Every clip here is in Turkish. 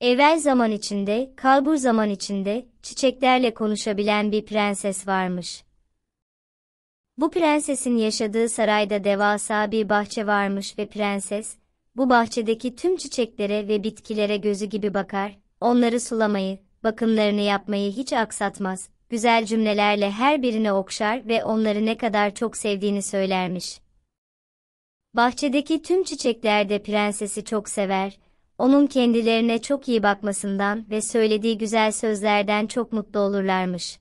Evvel zaman içinde, kalbur zaman içinde, çiçeklerle konuşabilen bir prenses varmış. Bu prensesin yaşadığı sarayda devasa bir bahçe varmış ve prenses, bu bahçedeki tüm çiçeklere ve bitkilere gözü gibi bakar, onları sulamayı, bakımlarını yapmayı hiç aksatmaz, güzel cümlelerle her birine okşar ve onları ne kadar çok sevdiğini söylermiş. Bahçedeki tüm çiçekler de prensesi çok sever, onun kendilerine çok iyi bakmasından ve söylediği güzel sözlerden çok mutlu olurlarmış.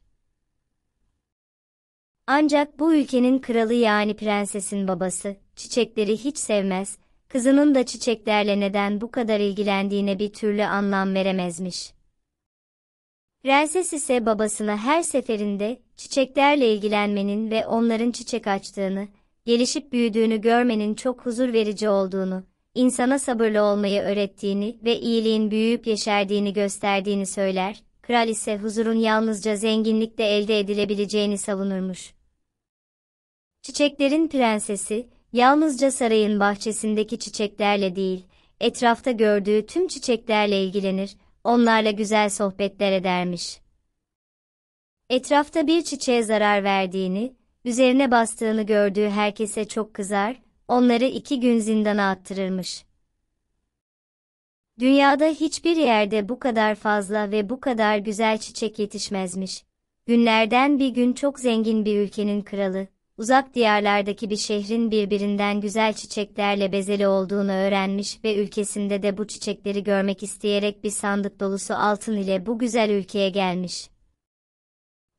Ancak bu ülkenin kralı yani prensesin babası, çiçekleri hiç sevmez, kızının da çiçeklerle neden bu kadar ilgilendiğine bir türlü anlam veremezmiş. Prenses ise babasına her seferinde çiçeklerle ilgilenmenin ve onların çiçek açtığını, gelişip büyüdüğünü görmenin çok huzur verici olduğunu, insana sabırlı olmayı öğrettiğini ve iyiliğin büyüyüp yeşerdiğini gösterdiğini söyler, kral ise huzurun yalnızca zenginlikle elde edilebileceğini savunurmuş. Çiçeklerin prensesi, yalnızca sarayın bahçesindeki çiçeklerle değil, etrafta gördüğü tüm çiçeklerle ilgilenir, onlarla güzel sohbetler edermiş. Etrafta bir çiçeğe zarar verdiğini, üzerine bastığını gördüğü herkese çok kızar, onları iki gün zindana attırırmış. Dünyada hiçbir yerde bu kadar fazla ve bu kadar güzel çiçek yetişmezmiş. Günlerden bir gün çok zengin bir ülkenin kralı, uzak diyarlardaki bir şehrin birbirinden güzel çiçeklerle bezeli olduğunu öğrenmiş ve ülkesinde de bu çiçekleri görmek isteyerek bir sandık dolusu altın ile bu güzel ülkeye gelmiş.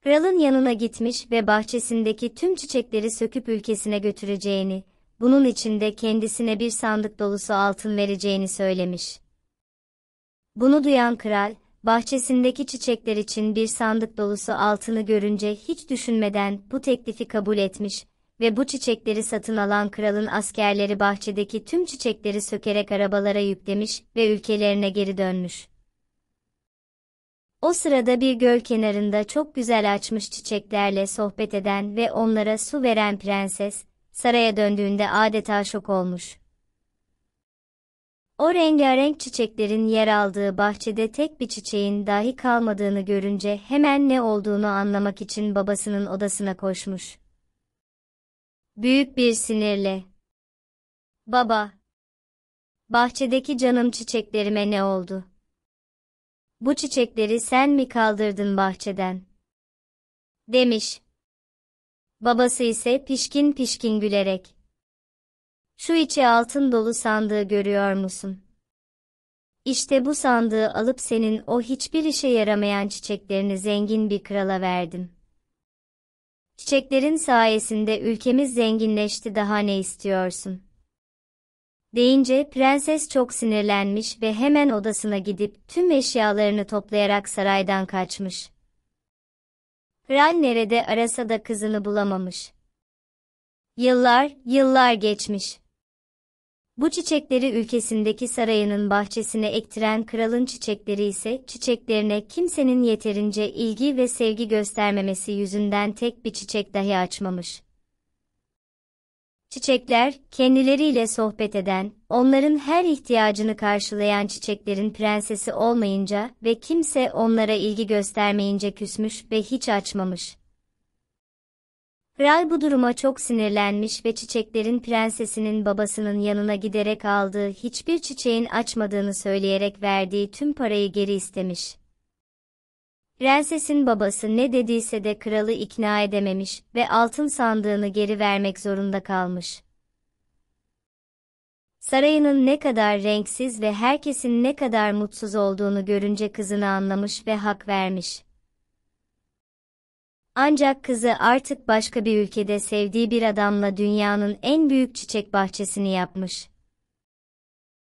Kralın yanına gitmiş ve bahçesindeki tüm çiçekleri söküp ülkesine götüreceğini, bunun içinde kendisine bir sandık dolusu altın vereceğini söylemiş. Bunu duyan kral, bahçesindeki çiçekler için bir sandık dolusu altını görünce hiç düşünmeden bu teklifi kabul etmiş ve bu çiçekleri satın alan kralın askerleri bahçedeki tüm çiçekleri sökerek arabalara yüklemiş ve ülkelerine geri dönmüş. O sırada bir göl kenarında çok güzel açmış çiçeklerle sohbet eden ve onlara su veren prenses, saraya döndüğünde adeta şok olmuş. O rengarenk çiçeklerin yer aldığı bahçede tek bir çiçeğin dahi kalmadığını görünce hemen ne olduğunu anlamak için babasının odasına koşmuş. Büyük bir sinirle. Baba. Bahçedeki canım çiçeklerime ne oldu? Bu çiçekleri sen mi kaldırdın bahçeden? Demiş. Babası ise pişkin pişkin gülerek. Şu içi altın dolu sandığı görüyor musun? İşte bu sandığı alıp senin o hiçbir işe yaramayan çiçeklerini zengin bir krala verdim. Çiçeklerin sayesinde ülkemiz zenginleşti daha ne istiyorsun? Deyince prenses çok sinirlenmiş ve hemen odasına gidip tüm eşyalarını toplayarak saraydan kaçmış. Ral nerede arasa da kızını bulamamış. Yıllar, yıllar geçmiş. Bu çiçekleri ülkesindeki sarayının bahçesine ektiren kralın çiçekleri ise çiçeklerine kimsenin yeterince ilgi ve sevgi göstermemesi yüzünden tek bir çiçek dahi açmamış. Çiçekler, kendileriyle sohbet eden, onların her ihtiyacını karşılayan çiçeklerin prensesi olmayınca ve kimse onlara ilgi göstermeyince küsmüş ve hiç açmamış. Kral bu duruma çok sinirlenmiş ve çiçeklerin prensesinin babasının yanına giderek aldığı hiçbir çiçeğin açmadığını söyleyerek verdiği tüm parayı geri istemiş. Prensesin babası ne dediyse de kralı ikna edememiş ve altın sandığını geri vermek zorunda kalmış. Sarayının ne kadar renksiz ve herkesin ne kadar mutsuz olduğunu görünce kızını anlamış ve hak vermiş. Ancak kızı artık başka bir ülkede sevdiği bir adamla dünyanın en büyük çiçek bahçesini yapmış.